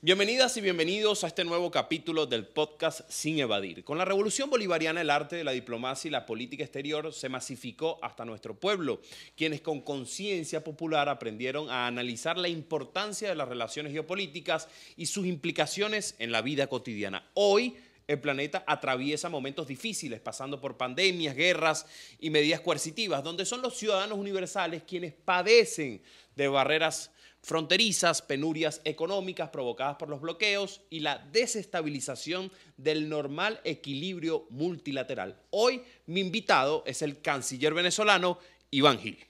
Bienvenidas y bienvenidos a este nuevo capítulo del podcast Sin Evadir. Con la revolución bolivariana, el arte de la diplomacia y la política exterior se masificó hasta nuestro pueblo, quienes con conciencia popular aprendieron a analizar la importancia de las relaciones geopolíticas y sus implicaciones en la vida cotidiana. Hoy, el planeta atraviesa momentos difíciles, pasando por pandemias, guerras y medidas coercitivas, donde son los ciudadanos universales quienes padecen de barreras fronterizas, penurias económicas provocadas por los bloqueos y la desestabilización del normal equilibrio multilateral. Hoy mi invitado es el canciller venezolano Iván Gil.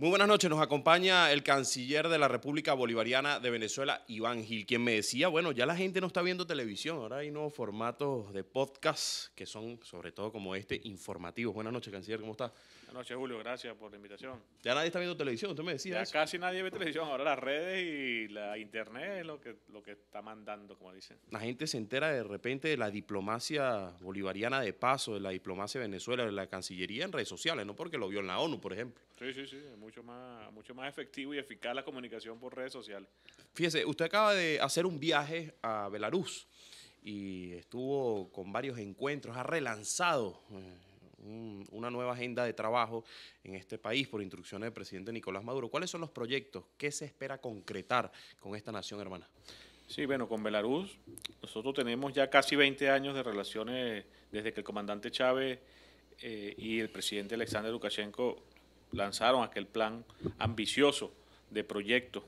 Muy buenas noches, nos acompaña el canciller de la República Bolivariana de Venezuela, Iván Gil, quien me decía, bueno, ya la gente no está viendo televisión, ahora hay nuevos formatos de podcast que son, sobre todo como este, informativos. Buenas noches, canciller, ¿cómo está? Buenas noches, Julio, gracias por la invitación. Ya nadie está viendo televisión, usted me decía. Ya casi nadie ve televisión, ahora las redes y la internet es lo que, lo que está mandando, como dicen. La gente se entera de repente de la diplomacia bolivariana de paso, de la diplomacia de Venezuela, de la Cancillería en redes sociales, no porque lo vio en la ONU, por ejemplo. Sí, sí, sí, mucho más, mucho más efectivo y eficaz la comunicación por redes sociales. Fíjese, usted acaba de hacer un viaje a Belarus y estuvo con varios encuentros, ha relanzado eh, una nueva agenda de trabajo en este país por instrucciones del presidente Nicolás Maduro. ¿Cuáles son los proyectos? ¿Qué se espera concretar con esta nación hermana? Sí, bueno, con Belarus nosotros tenemos ya casi 20 años de relaciones desde que el comandante Chávez eh, y el presidente Alexander Lukashenko lanzaron aquel plan ambicioso de proyectos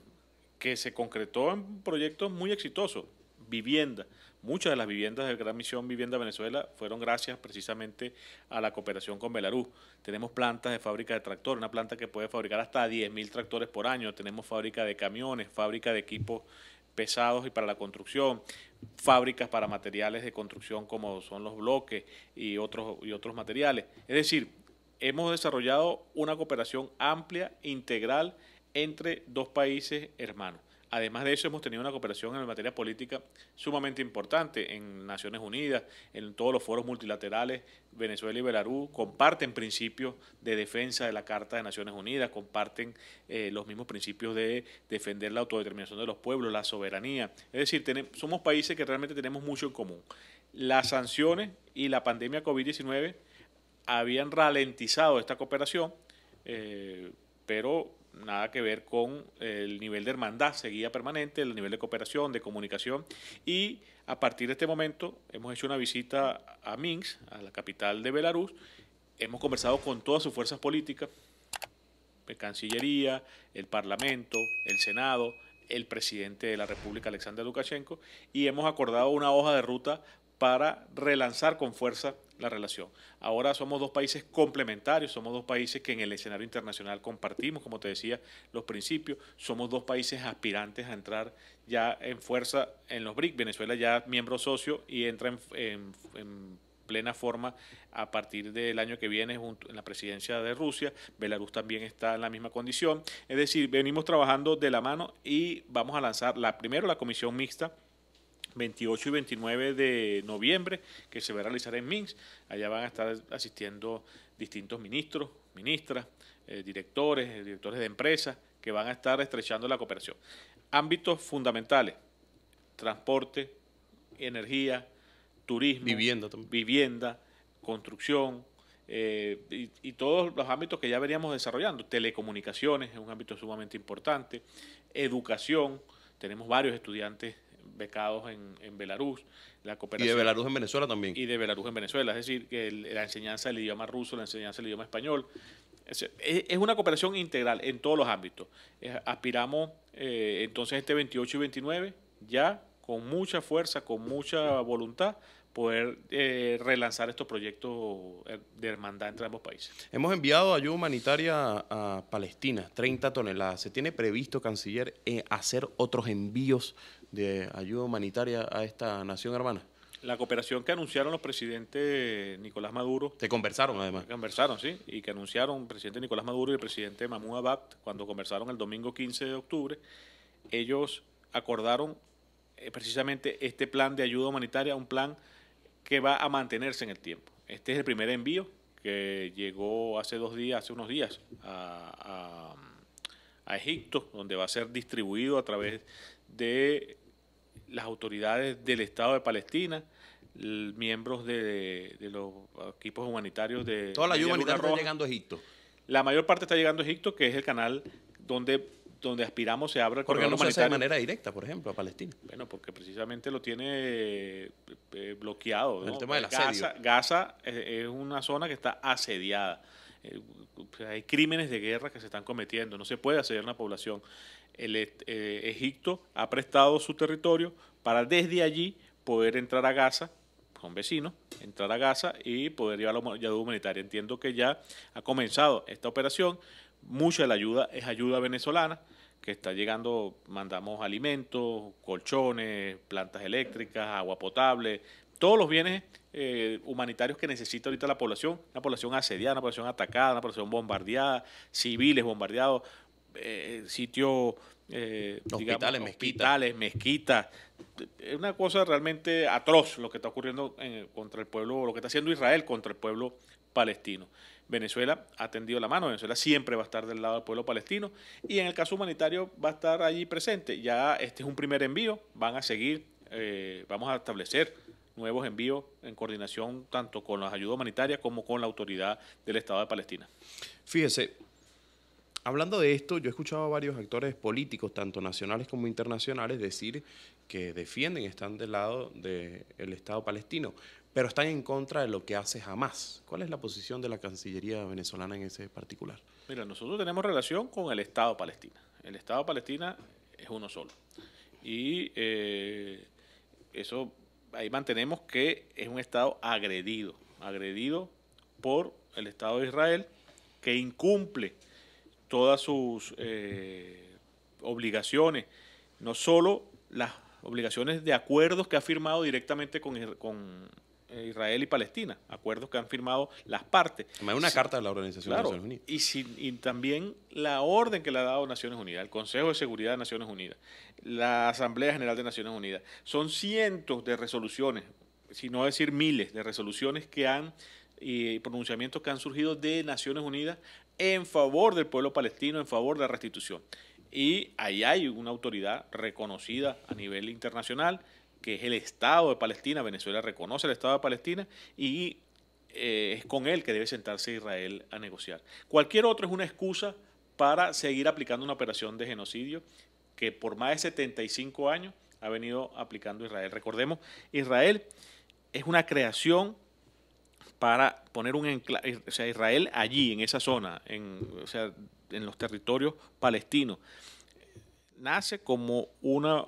que se concretó en proyectos muy exitosos. Vivienda. Muchas de las viviendas de Gran Misión Vivienda Venezuela fueron gracias precisamente a la cooperación con Belarus. Tenemos plantas de fábrica de tractores, una planta que puede fabricar hasta 10.000 tractores por año. Tenemos fábrica de camiones, fábrica de equipos pesados y para la construcción, fábricas para materiales de construcción como son los bloques y otros, y otros materiales. Es decir, hemos desarrollado una cooperación amplia, integral, entre dos países hermanos. Además de eso, hemos tenido una cooperación en materia política sumamente importante en Naciones Unidas, en todos los foros multilaterales. Venezuela y Belarus comparten principios de defensa de la Carta de Naciones Unidas, comparten eh, los mismos principios de defender la autodeterminación de los pueblos, la soberanía. Es decir, somos países que realmente tenemos mucho en común. Las sanciones y la pandemia COVID-19 habían ralentizado esta cooperación, eh, pero nada que ver con el nivel de hermandad, seguía permanente, el nivel de cooperación, de comunicación. Y a partir de este momento hemos hecho una visita a Minsk, a la capital de Belarus, hemos conversado con todas sus fuerzas políticas, el Cancillería, el Parlamento, el Senado, el presidente de la República, Alexander Lukashenko, y hemos acordado una hoja de ruta para relanzar con fuerza la relación. Ahora somos dos países complementarios, somos dos países que en el escenario internacional compartimos, como te decía, los principios, somos dos países aspirantes a entrar ya en fuerza en los BRIC. Venezuela ya miembro socio y entra en, plena forma a partir del año que viene junto en la presidencia de Rusia. Belarus también está en la misma condición. Es decir, venimos trabajando de la mano y vamos a lanzar la primero la comisión mixta 28 y 29 de noviembre, que se va a realizar en Minsk. Allá van a estar asistiendo distintos ministros, ministras, eh, directores, eh, directores de empresas, que van a estar estrechando la cooperación. Ámbitos fundamentales, transporte, energía, turismo, vivienda, construcción, eh, y, y, todos los ámbitos que ya veníamos desarrollando. Telecomunicaciones es un ámbito sumamente importante, educación, tenemos varios estudiantes becados en, en Belarus. La cooperación, y de Belarus en Venezuela también. Y de Belarus en Venezuela, es decir, que la enseñanza del idioma ruso, la enseñanza del idioma español. Es, una cooperación integral en todos los ámbitos. aspiramos eh, entonces este 28 y 29 ya con mucha fuerza, con mucha voluntad poder eh, relanzar estos proyectos eh, de hermandad entre ambos países. Hemos enviado ayuda humanitaria a, Palestina, 30 toneladas. ¿Se tiene previsto, canciller, eh, hacer otros envíos de ayuda humanitaria a esta nación hermana? La cooperación que anunciaron los presidentes Nicolás Maduro. Te conversaron además. Conversaron, sí. Y que anunciaron el presidente Nicolás Maduro y el presidente Mahmoud Abad cuando conversaron el domingo 15 de octubre. Ellos acordaron precisamente este plan de ayuda humanitaria, un plan que va a mantenerse en el tiempo. Este es el primer envío que llegó hace dos días, hace unos días, a, Egipto, donde va a ser distribuido a través de las autoridades del Estado de Palestina, miembros de, de, los equipos humanitarios de... Toda la ayuda humanitaria está llegando a Egipto. La mayor parte está llegando a Egipto, que es el canal donde donde aspiramos se abra el corredor humanitario. ¿Por qué no de manera directa, por ejemplo, a Palestina? Bueno, porque precisamente lo tiene eh, eh, bloqueado. El tema de la Gaza, Gaza eh, es, una zona que está asediada. Pues, hay crímenes de guerra que se están cometiendo, no se puede asediar una población. El, Egipto ha prestado su territorio para desde allí poder entrar a Gaza con vecinos, entrar a Gaza y poder llevar la ayuda humanitaria. Entiendo que ya ha comenzado esta operación, mucha de la ayuda es ayuda venezolana que está llegando, mandamos alimentos, colchones, plantas eléctricas, agua potable, todos los bienes eh, humanitarios que necesita ahorita la población, una población asediada, una población atacada, una población bombardeada, civiles bombardeados, eh, sitios, eh, hospitales, mezquitas. Es una cosa realmente atroz lo que está ocurriendo contra el pueblo, lo que está haciendo Israel contra el pueblo palestino. Venezuela ha tendido la mano, Venezuela siempre va a estar del lado del pueblo palestino y en el caso humanitario va a estar allí presente. Ya este es un primer envío, van a seguir, eh, vamos a establecer nuevos envíos en coordinación tanto con las ayudas humanitarias como con la autoridad del Estado de Palestina. Fíjese, Hablando de esto, yo he escuchado a varios actores políticos, tanto nacionales como internacionales, decir que defienden, están del lado del Estado palestino pero están en contra de lo que hace jamás. ¿Cuál es la posición de la Cancillería venezolana en ese particular? Mira, nosotros tenemos relación con el Estado Palestina. El Estado Palestina es uno solo. Y eh, eso, ahí mantenemos que es un Estado agredido, agredido por el Estado de Israel, que incumple todas sus eh, obligaciones, no solo las obligaciones de acuerdos que ha firmado directamente con, con eh, Israel y Palestina, acuerdos que han firmado las partes. hay una carta de la Organización de Naciones Unidas. Y, y también la orden que le ha dado Naciones Unidas, el Consejo de Seguridad de Naciones Unidas, la Asamblea General de Naciones Unidas. Son cientos de resoluciones, si no decir miles de resoluciones que han y pronunciamientos que han surgido de Naciones Unidas en favor del pueblo palestino, en favor de la restitución. Y ahí hay una autoridad reconocida a nivel internacional, que es el Estado de Palestina. Venezuela reconoce el Estado de Palestina y eh, es con él que debe sentarse Israel a negociar. Cualquier otro es una excusa para seguir aplicando una operación de genocidio que por más de 75 años ha venido aplicando Israel. Recordemos, Israel es una creación para poner un enclave, eh, o sea, Israel allí, en esa zona, en, o sea, en los territorios palestinos, nace como una,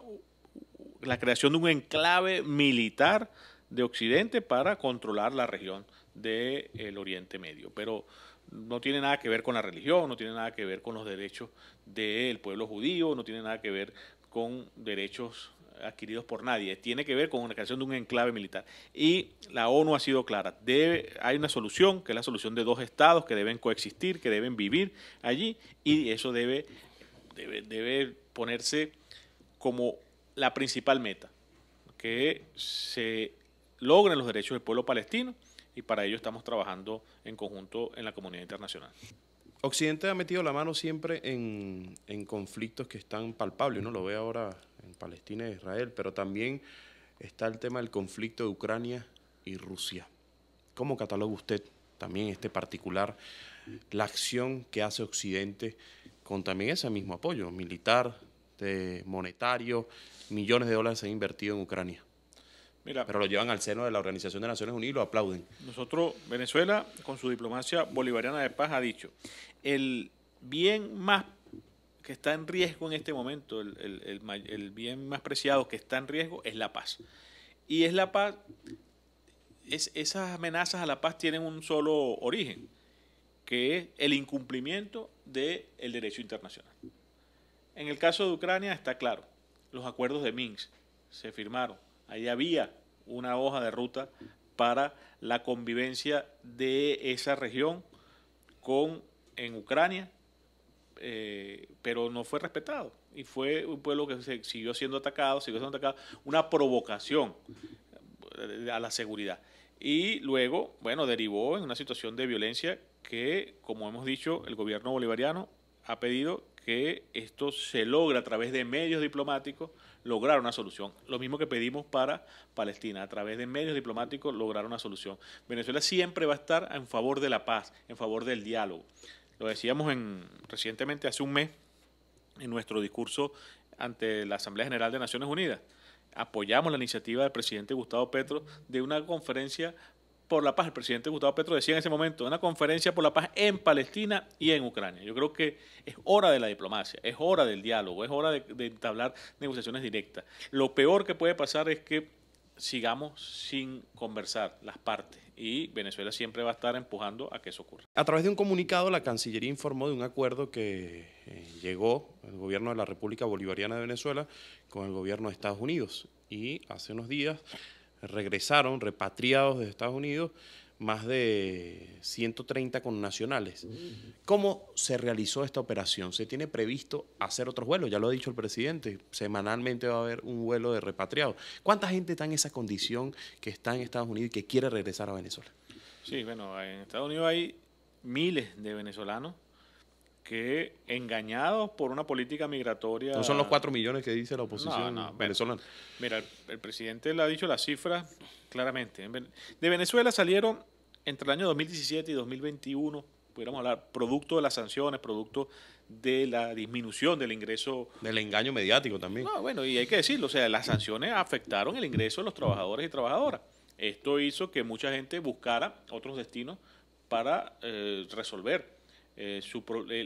la creación de un enclave militar de Occidente para controlar la región del Oriente Medio. Pero no tiene nada que ver con la religión, no tiene nada que ver con los derechos del pueblo judío, no tiene nada que ver con derechos adquiridos por nadie, tiene que ver con la creación de un enclave militar. Y la ONU ha sido clara, debe, hay una solución, que es la solución de dos estados que deben coexistir, que deben vivir allí, y eso debe, debe ponerse como la principal meta, que se logren los derechos del pueblo palestino y para ello estamos trabajando en conjunto en la comunidad internacional. Occidente ha metido la mano siempre en, conflictos que están palpables, uno lo ve ahora en Palestina e Israel, pero también está el tema del conflicto de Ucrania y Rusia. ¿Cómo cataloga usted también este particular la acción que hace Occidente con también ese mismo apoyo militar, este, monetario, millones de dólares se han invertido en Ucrania. pero lo llevan al seno de la Organización de Naciones Unidas y lo aplauden. Nosotros, Venezuela, con su diplomacia bolivariana de paz, ha dicho, el bien más que está en riesgo en este momento, el, bien más preciado que está en riesgo es la paz. Y es la paz, esas amenazas a la paz tienen un solo origen, que es el incumplimiento del derecho internacional. En el caso de Ucrania está claro, los acuerdos de Minsk se firmaron. Ahí había una hoja de ruta para la convivencia de esa región con en Ucrania, eh, pero no fue respetado y fue un pueblo que se, siguió siendo atacado, siguió siendo atacado, una provocación eh, a la seguridad. Y luego, bueno, derivó en una situación de violencia que, como hemos dicho, el gobierno bolivariano ha pedido que esto se logra a través de medios diplomáticos lograr una solución. Lo mismo que pedimos para Palestina, a través de medios diplomáticos lograr una solución. Venezuela siempre va a estar en favor de la paz, en favor del diálogo. Lo decíamos en, recientemente, hace un mes, en nuestro discurso ante la Asamblea General de Naciones Unidas. Apoyamos la iniciativa del presidente Gustavo Petro de una conferencia por la paz, el presidente Gustavo Petro decía en ese momento, una conferencia por la paz en Palestina y en Ucrania. Yo creo que es hora de la diplomacia, es hora del diálogo, es hora de, entablar negociaciones directas. Lo peor que puede pasar es que sigamos sin conversar las partes y Venezuela siempre va a estar empujando a que eso ocurra. A través de un comunicado, la Cancillería informó de un acuerdo que eh, llegó el gobierno de la República Bolivariana de Venezuela con el gobierno de Estados Unidos y hace unos días regresaron repatriados de Estados Unidos más de 130 nacionales. ¿Cómo se realizó esta operación? ¿Se tiene previsto hacer otros vuelos? Ya lo ha dicho el presidente, semanalmente va a haber un vuelo de repatriados. ¿Cuánta gente está en esa condición que está en Estados Unidos y que quiere regresar a Venezuela? Sí, bueno, en Estados Unidos hay miles de venezolanos que engañados por una política migratoria... No son los cuatro millones que dice la oposición venezolana. Mira, el, presidente le ha dicho las cifras claramente. De Venezuela salieron entre el año 2017 y 2021, pudiéramos hablar, producto de las sanciones, producto de la disminución del ingreso... Del engaño mediático también. bueno, y hay que decirlo, o sea, las sanciones afectaron el ingreso de los trabajadores y trabajadoras. Esto hizo que mucha gente buscara otros destinos para eh, resolver eh,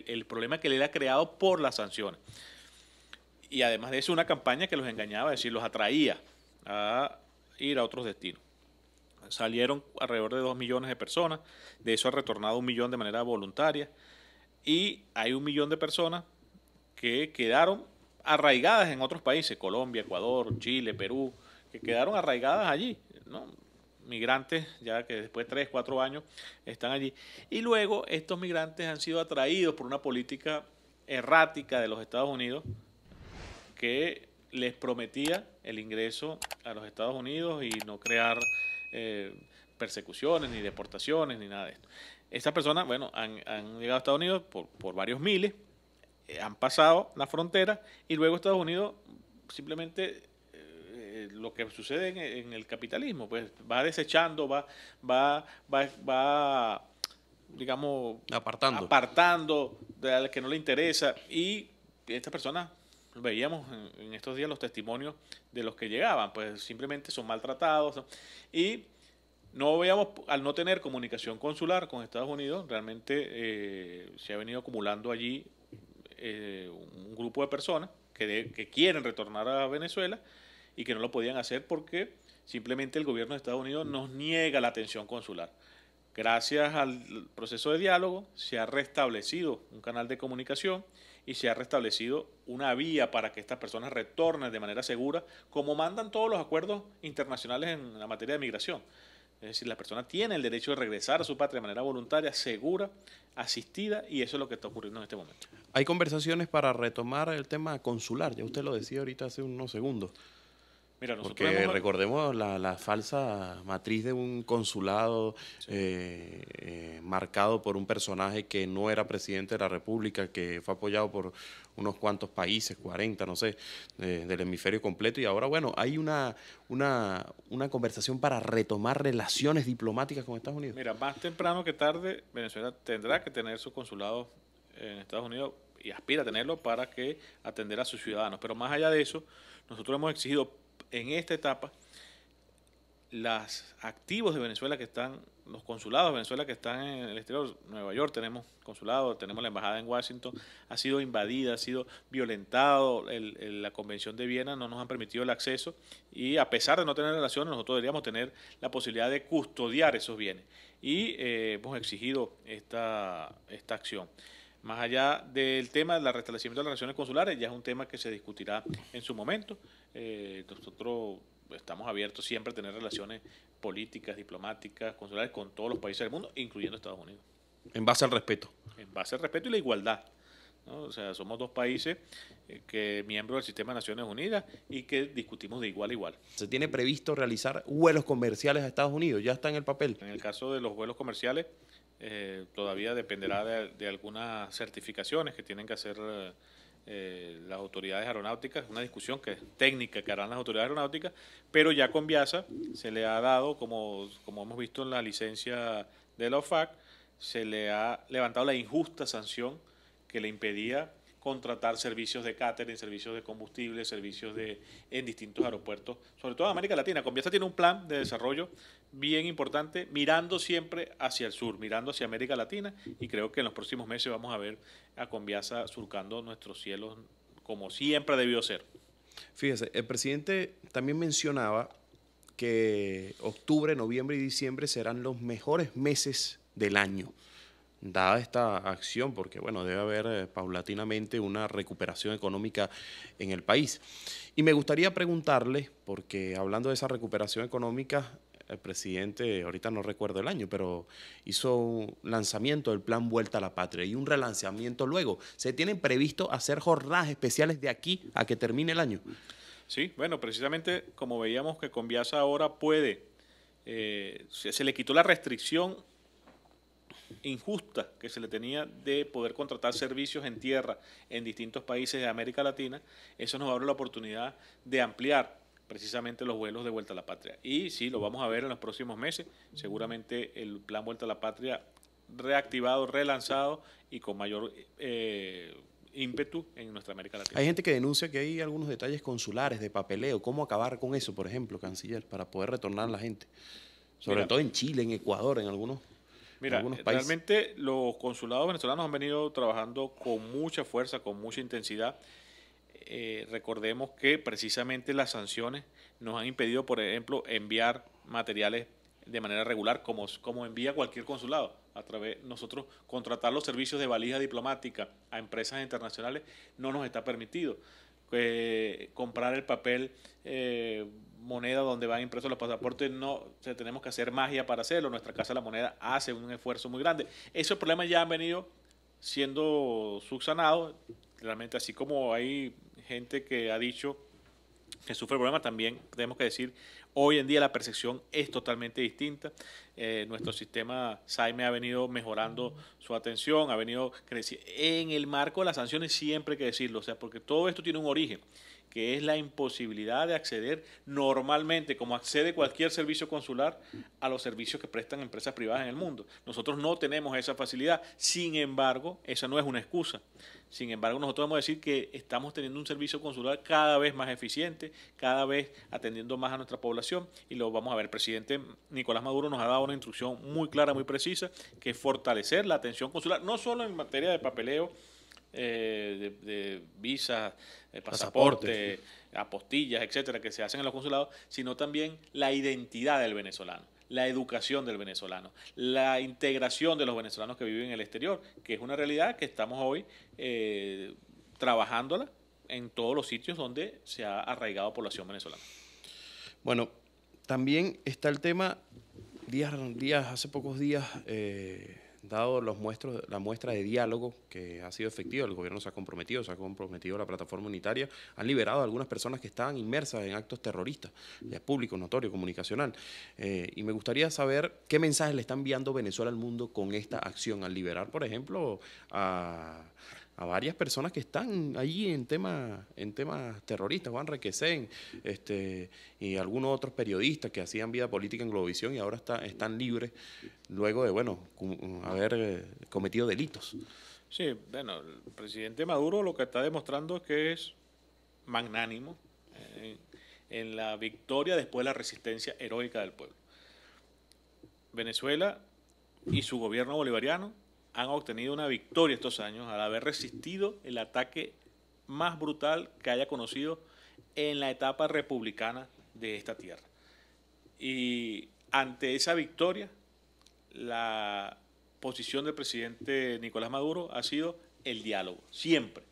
el, problema que le era creado por las sanciones. Y además de eso, una campaña que los engañaba, es decir, los atraía a ir a otros destinos. Salieron alrededor de dos millones de personas, de eso ha retornado un millón de manera voluntaria, y hay un millón de personas que quedaron arraigadas en otros países, Colombia, Ecuador, Chile, Perú, que quedaron arraigadas allí. ¿no? migrantes, ya que después de tres, cuatro años están allí. Y luego estos migrantes han sido atraídos por una política errática de los Estados Unidos que les prometía el ingreso a los Estados Unidos y no crear eh, persecuciones, ni deportaciones, ni nada de esto. Estas personas, bueno, han, llegado a Estados Unidos por, varios miles, eh, han pasado la frontera y luego Estados Unidos simplemente lo que sucede en, el capitalismo, pues va desechando, va, va, va, va digamos, apartando, apartando de al que no le interesa y estas personas veíamos en, estos días los testimonios de los que llegaban, pues simplemente son maltratados y no veíamos al no tener comunicación consular con Estados Unidos, realmente eh, se ha venido acumulando allí eh, un grupo de personas que, que quieren retornar a Venezuela, y que no lo podían hacer porque simplemente el gobierno de Estados Unidos nos niega la atención consular. Gracias al proceso de diálogo se ha restablecido un canal de comunicación y se ha restablecido una vía para que estas personas retornen de manera segura, como mandan todos los acuerdos internacionales en la materia de migración. Es decir, la persona tiene el derecho de regresar a su patria de manera voluntaria, segura, asistida, y eso es lo que está ocurriendo en este momento. Hay conversaciones para retomar el tema consular, ya usted lo decía ahorita hace unos segundos. Porque recordemos la, falsa matriz de un consulado eh, eh, marcado por un personaje que no era presidente de la República, que fue apoyado por unos cuantos países, 40, no sé, del hemisferio completo. Y ahora, bueno, hay una, una, una conversación para retomar relaciones diplomáticas con Estados Unidos. Mira, más temprano que tarde, Venezuela tendrá que tener su consulado en Estados Unidos y aspira a tenerlo para que atender a sus ciudadanos. Pero más allá de eso, nosotros hemos exigido en esta etapa, los activos de Venezuela que están, los consulados de Venezuela que están en el exterior, Nueva York tenemos consulado, tenemos la embajada en Washington, ha sido invadida, ha sido violentado la Convención de Viena, no nos han permitido el acceso y a pesar de no tener relaciones, nosotros deberíamos tener la posibilidad de custodiar esos bienes y eh, hemos exigido esta, esta acción. Más allá del tema del restablecimiento de las relaciones consulares, ya es un tema que se discutirá en su momento. Eh, nosotros estamos abiertos siempre a tener relaciones políticas, diplomáticas, consulares con todos los países del mundo, incluyendo Estados Unidos. En base al respeto. En base al respeto y la igualdad. O sea, somos dos países eh, que miembros del sistema de Naciones Unidas y que discutimos de igual a igual. ¿Se tiene previsto realizar vuelos comerciales a Estados Unidos? ¿Ya está en el papel? En el caso de los vuelos comerciales, eh, todavía dependerá de, algunas certificaciones que tienen que hacer eh, las autoridades aeronáuticas, una discusión que técnica que harán las autoridades aeronáuticas, pero ya con Viasa se le ha dado, como, como hemos visto en la licencia de la OFAC, se le ha levantado la injusta sanción que le impedía contratar servicios de catering, servicios de combustible, servicios de en distintos aeropuertos, sobre todo en América Latina. Combiasa tiene un plan de desarrollo bien importante, mirando siempre hacia el sur, mirando hacia América Latina, y creo que en los próximos meses vamos a ver a Conviasa surcando nuestros cielos como siempre debió ser. Fíjese, el presidente también mencionaba que octubre, noviembre y diciembre serán los mejores meses del año dada esta acción, porque bueno, debe haber eh, paulatinamente una recuperación económica en el país. Y me gustaría preguntarle, porque hablando de esa recuperación económica, el presidente, ahorita no recuerdo el año, pero hizo un lanzamiento del plan Vuelta a la Patria y un relanzamiento luego. ¿Se tienen previsto hacer jornadas especiales de aquí a que termine el año? Sí, bueno, precisamente como veíamos que Conviasa ahora puede, eh, se le quitó la restricción injusta que se le tenía de poder contratar servicios en tierra en distintos países de América Latina, eso nos abre la oportunidad de ampliar precisamente los vuelos de Vuelta a la Patria. Y sí, lo vamos a ver en los próximos meses, seguramente el plan Vuelta a la Patria reactivado, relanzado y con mayor... Eh, ímpetu en nuestra América Latina. Hay gente que denuncia que hay algunos detalles consulares de papeleo. ¿Cómo acabar con eso, por ejemplo, canciller, para poder retornar la gente? Sobre todo en Chile, en Ecuador, en algunos Mira, eh, realmente los consulados venezolanos han venido trabajando con mucha fuerza, con mucha intensidad. Eh, recordemos que precisamente las sanciones nos han impedido, por ejemplo, enviar materiales de manera regular, como, como envía cualquier consulado. A través de nosotros contratar los servicios de valija diplomática a empresas internacionales no nos está permitido. Eh, comprar el papel moneda donde van impresos los pasaportes, no tenemos que hacer magia para hacerlo. Nuestra Casa de la Moneda hace un esfuerzo muy grande. Esos problemas ya han venido siendo subsanados. Realmente, así como hay gente que ha dicho que sufre problemas, también tenemos que decir, hoy en día la percepción es totalmente distinta. Eh, nuestro sistema SAIME ha venido mejorando su atención, ha venido creciendo. En el marco de las sanciones siempre hay que decirlo, o sea, porque todo esto tiene un origen que es la imposibilidad de acceder normalmente, como accede cualquier servicio consular, a los servicios que prestan empresas privadas en el mundo. Nosotros no tenemos esa facilidad. Sin embargo, esa no es una excusa. Sin embargo, nosotros vamos decir que estamos teniendo un servicio consular cada vez más eficiente, cada vez atendiendo más a nuestra población y lo vamos a ver. El presidente Nicolás Maduro nos ha dado una instrucción muy clara, muy precisa, que es fortalecer la atención consular, no solo en materia de papeleo, eh, de, visas, eh, pasaportes, apostillas, etcétera, que se hacen en los consulados, sino también la identidad del venezolano la educación del venezolano, la integración de los venezolanos que viven en el exterior, que es una realidad que estamos hoy eh, trabajándola en todos los sitios donde se ha arraigado población venezolana. Bueno, también está el tema, días, días hace pocos días dado los la muestra de diálogo que ha sido efectiva, el gobierno se ha comprometido, se ha comprometido la plataforma unitaria, han liberado a algunas personas que estaban inmersas en actos terroristas, de público, notorio, comunicacional. Eh, y me gustaría saber qué mensaje le está enviando Venezuela al mundo con esta acción, al liberar, por ejemplo, a a varias personas que están ahí en temas en temas terroristas, Juan Requesén, este, y algunos otros periodistas que hacían vida política en Globovisión y ahora están libres luego de bueno haber eh, cometido delitos. Sí, bueno, el presidente Maduro lo que está demostrando es que es magnánimo eh, en la victoria después de la resistencia heroica del pueblo. Venezuela y su gobierno bolivariano han obtenido una victoria estos años al haber resistido el ataque más brutal que haya conocido en la etapa republicana de esta tierra. Y ante esa victoria, la posición del presidente Nicolás Maduro ha sido el diálogo, siempre,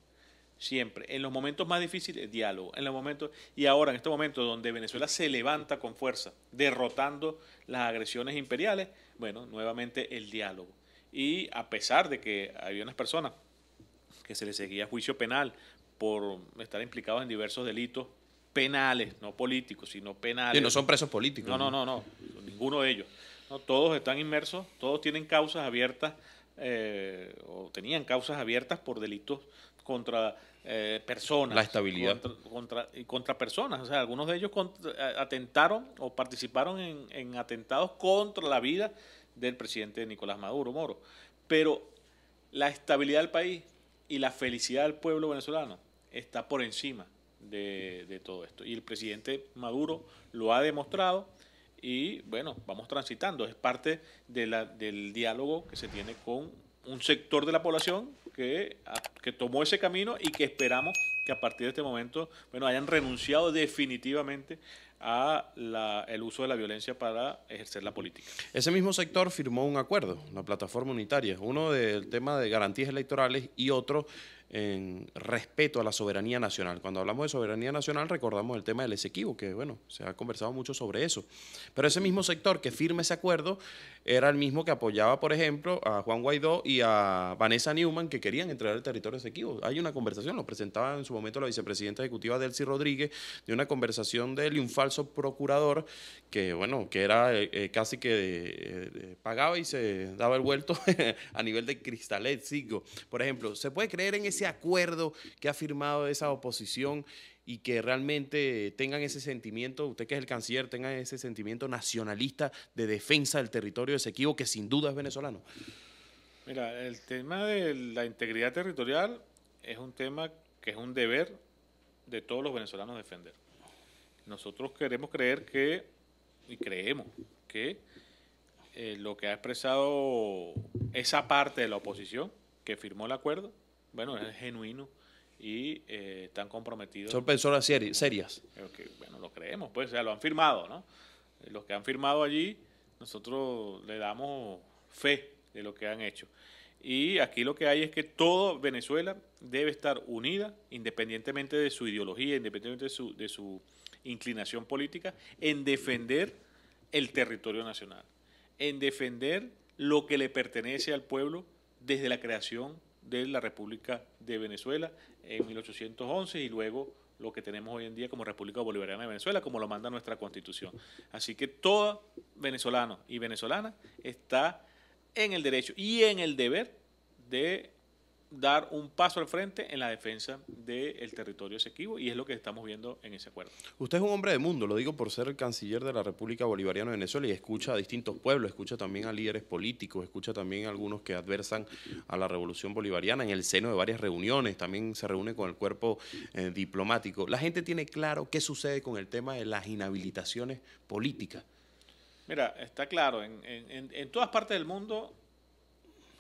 siempre. En los momentos más difíciles, el diálogo. En los momentos, y ahora, en este momento donde Venezuela se levanta con fuerza, derrotando las agresiones imperiales, bueno, nuevamente el diálogo. Y a pesar de que había unas personas que se les seguía juicio penal por estar implicados en diversos delitos penales, no políticos, sino penales. Y no son presos políticos. No, no, no, no, ninguno de ellos. No, todos están inmersos, todos tienen causas abiertas eh, o tenían causas abiertas por delitos contra eh, personas. La estabilidad. Contra, y contra personas. O sea, algunos de ellos eh, atentaron o participaron en, en, atentados contra la vida del presidente Nicolás Maduro Moro. Pero la estabilidad del país y la felicidad del pueblo venezolano está por encima de, todo esto. Y el presidente Maduro lo ha demostrado y bueno, vamos transitando. Es parte del diálogo que se tiene con un sector de la población que, que tomó ese camino y que esperamos que a partir de este momento, bueno, hayan renunciado definitivamente a el uso de la violencia para ejercer la política. Ese mismo sector firmó un acuerdo, una plataforma unitaria, uno del tema de garantías electorales y otro en respeto a la soberanía nacional. Cuando hablamos de soberanía nacional recordamos el tema del Esequibo, que bueno, se ha conversado mucho sobre eso. Pero ese mismo sector que firma ese acuerdo era el mismo que apoyaba, por ejemplo, a Juan Guaidó y a Vanessa Newman, que querían entregar el territorio Esequibo. Hay una conversación, lo presentaba en su momento la vicepresidenta ejecutiva Delcy Rodríguez, de una conversación de él y un falso procurador que, bueno, que era eh, eh, casi que eh, pagaba y se daba el vuelto a nivel de cristalet, Por ejemplo, ¿se puede creer en ese ese acuerdo que ha firmado esa oposición y que realmente tengan ese sentimiento, usted que es el canciller, tengan ese sentimiento nacionalista de defensa del territorio de Esequibo, que sin duda es venezolano? Mira, el tema de la integridad territorial es un tema que es un deber de todos los venezolanos defender. Nosotros queremos creer que, y creemos que eh, lo que ha expresado esa parte de la oposición que firmó el acuerdo bueno, es genuino y eh, están comprometidos. Son personas serias. bueno, lo creemos, pues, o sea, lo han firmado, ¿no? Los que han firmado allí, nosotros le damos fe de lo que han hecho. Y aquí lo que hay es que todo Venezuela debe estar unida, independientemente de su ideología, independientemente de su, de su inclinación política, en defender el territorio nacional, en defender lo que le pertenece al pueblo desde la creación de la República de Venezuela en 1811 y luego lo que tenemos hoy en día como República Bolivariana de Venezuela, como lo manda nuestra constitución. Así que todo venezolano y venezolana está en el derecho y en el deber de dar un paso al frente en la defensa del territorio esequivo y es lo que estamos viendo en ese acuerdo. Usted es un hombre de mundo, lo digo por ser el canciller de la República Bolivariana de Venezuela y escucha a distintos pueblos, escucha también a líderes políticos, escucha también a algunos que adversan a la revolución bolivariana en el seno de varias reuniones, también se reúne con el cuerpo eh, diplomático. La gente tiene claro qué sucede con el tema de las inhabilitaciones políticas. Mira, está claro, en todas partes del mundo,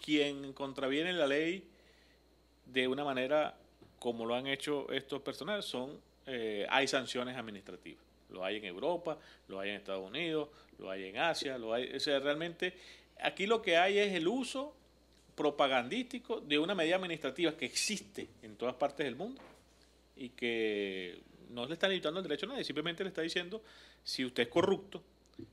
quien contraviene la ley de una manera como lo han hecho estos personales, son, eh, hay sanciones administrativas. Lo hay en Europa, lo hay en Estados Unidos, lo hay en Asia, lo hay, realmente aquí lo que hay es el uso propagandístico de una medida administrativa que existe en todas partes del mundo y que no le está limitando el derecho a nadie, simplemente le está diciendo si usted es corrupto,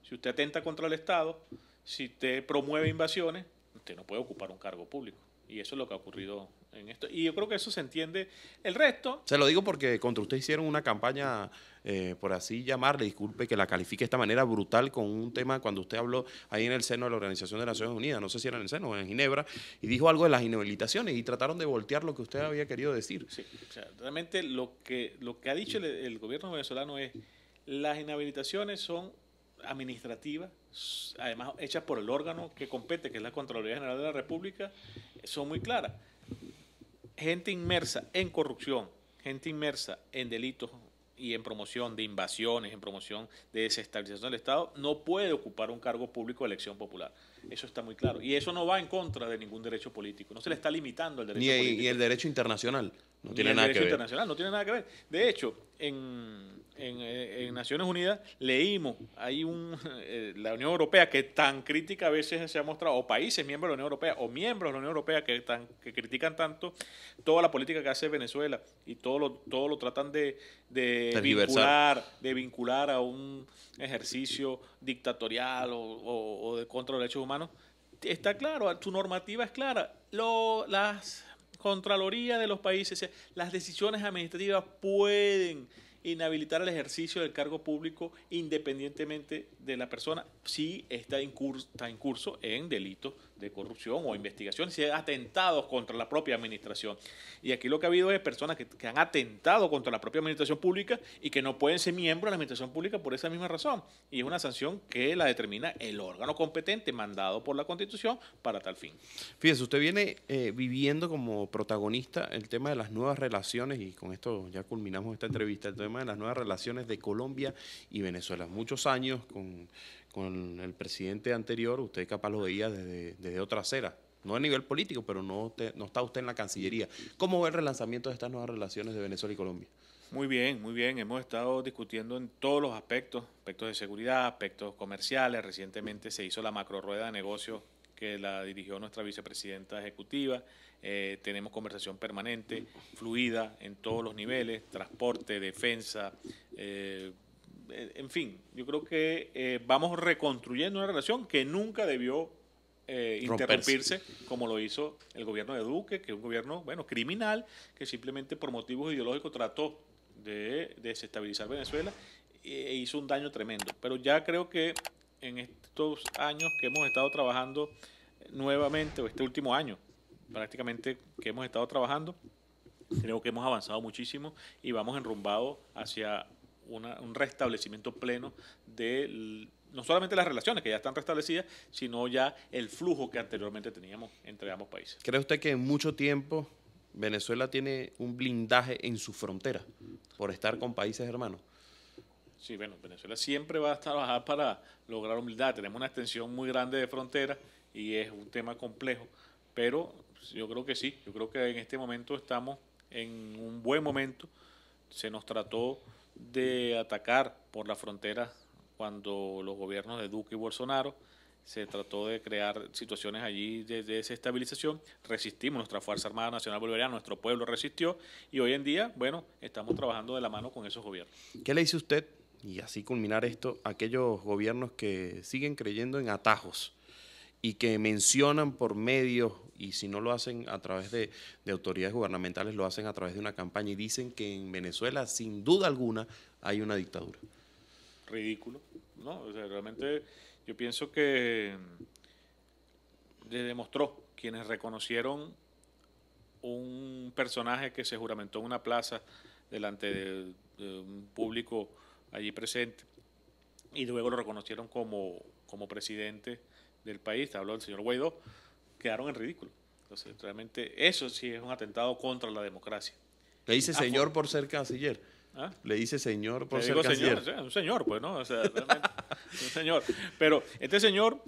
si usted atenta contra el Estado, si usted promueve invasiones, usted no puede ocupar un cargo público. Y eso es lo que ha ocurrido en esto. Y yo creo que eso se entiende. El resto. Se lo digo porque contra usted hicieron una campaña, eh, por así llamarle, disculpe que la califique de esta manera brutal, con un tema cuando usted habló ahí en el seno de la Organización de Naciones Unidas, no sé si era en el seno o en Ginebra, y dijo algo de las inhabilitaciones y trataron de voltear lo que usted había querido decir. Sí, realmente lo que, lo que ha dicho el, el gobierno venezolano es: las inhabilitaciones son administrativas, además hechas por el órgano que compete, que es la Contraloría General de la República, son muy claras. Gente inmersa en corrupción, gente inmersa en delitos y en promoción de invasiones, en promoción de desestabilización del Estado, no puede ocupar un cargo público de elección popular. Eso está muy claro. Y eso no va en contra de ningún derecho político. No se le está limitando el derecho político. Y el derecho internacional. No tiene nada que ver. internacional no tiene nada que ver. De hecho, en, en, eh, Naciones Unidas leímos, hay un, eh, la Unión Europea que tan crítica a veces se ha mostrado, o países miembros de la Unión Europea, o miembros de la Unión Europea que, tan, que critican tanto toda la política que hace Venezuela y todo lo, todo lo tratan de, de vincular, de vincular a un ejercicio dictatorial o, o, de contra derechos humanos Está claro, tu normativa es clara. las Contralorías de los países, eh, las decisiones administrativas pueden inhabilitar el ejercicio del cargo público independientemente de la persona si está, en curso en delito de corrupción o investigaciones y atentados contra la propia administración. Y aquí lo que ha habido es personas que, han atentado contra la propia administración pública y que no pueden ser miembros de la administración pública por esa misma razón. Y es una sanción que la determina el órgano competente mandado por la Constitución para tal fin. Fíjese, usted viene eh, viviendo como protagonista el tema de las nuevas relaciones, y con esto ya culminamos esta entrevista, el tema de las nuevas relaciones de Colombia y Venezuela. Muchos años con con el presidente anterior, usted capaz lo veía desde, otra acera, no a nivel político, pero no, no está usted en la Cancillería. ¿Cómo ve el relanzamiento de estas nuevas relaciones de Venezuela y Colombia? Muy bien, muy bien. Hemos estado discutiendo en todos los aspectos, aspectos de seguridad, aspectos comerciales. Recientemente se hizo la macro de negocios que la dirigió nuestra vicepresidenta ejecutiva. Eh, tenemos conversación permanente, fluida en todos los niveles, transporte, defensa, eh, eh, en fin, yo creo que eh, vamos reconstruyendo una relación que nunca debió eh, interrumpirse como lo hizo el gobierno de Duque, que es un gobierno, bueno, criminal, que simplemente por motivos ideológicos trató de desestabilizar Venezuela e hizo un daño tremendo. Pero ya creo que en estos años que hemos estado trabajando nuevamente, o este último año prácticamente que hemos estado trabajando, creo que hemos avanzado muchísimo y vamos enrumbado hacia un restablecimiento pleno de no solamente las relaciones que ya están restablecidas, sino ya el flujo que anteriormente teníamos entre ambos países. ¿Cree usted que en mucho tiempo Venezuela tiene un blindaje en su frontera por estar con países hermanos? Sí, bueno, Venezuela siempre va a trabajar para lograr humildad. Tenemos una extensión muy grande de frontera y es un tema complejo, pero yo creo que sí, yo creo que en este momento estamos en un buen momento. Se nos trató de atacar por la frontera cuando los gobiernos de Duque y Bolsonaro se trató de crear situaciones allí de, desestabilización. Resistimos, nuestra Fuerza Armada Nacional Bolivariana, nuestro pueblo resistió y hoy en día, bueno, estamos trabajando de la mano con esos gobiernos. ¿Qué le dice usted, y así culminar esto, aquellos gobiernos que siguen creyendo en atajos y que mencionan por medio y si no lo hacen a través de, autoridades gubernamentales, lo hacen a través de una campaña y dicen que en Venezuela, sin duda alguna, hay una dictadura. Ridículo, ¿no? realmente yo pienso que mm, le demostró quienes reconocieron un personaje que se juramentó en una plaza delante de, un público allí presente y luego lo reconocieron como, como presidente del país, habló el señor Guaidó, quedaron en ridículo. Entonces, realmente eso sí es un atentado contra la democracia. Le dice ah, señor por ser canciller. ¿Ah? Le dice señor por ser canciller. Señor, un señor, pues, ¿no? O un señor. Pero este señor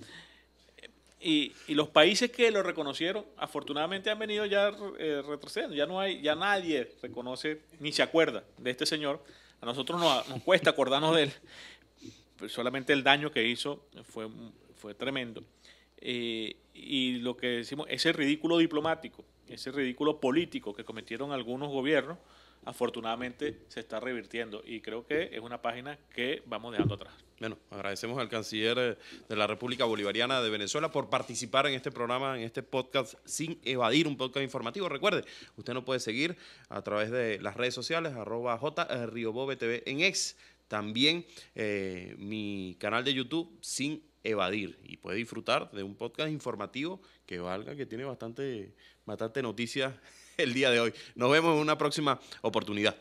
y, los países que lo reconocieron, afortunadamente han venido ya eh, retrocediendo. Ya no hay, ya nadie reconoce ni se acuerda de este señor. A nosotros nos, nos cuesta acordarnos de él. Pues, solamente el daño que hizo fue, fue tremendo. Eh, y lo que decimos, ese ridículo diplomático, ese ridículo político que cometieron algunos gobiernos, afortunadamente se está revirtiendo y creo que es una página que vamos dejando atrás. Bueno, agradecemos al canciller eh, de la República Bolivariana de Venezuela por participar en este programa, en este podcast, sin evadir un podcast informativo. Recuerde, usted no puede seguir a través de las redes sociales, arroba J, eh, TV en ex. También mi canal de YouTube, sin evadir y puede disfrutar de un podcast informativo que valga, que tiene bastante, bastante noticias el día de hoy. Nos vemos en una próxima oportunidad.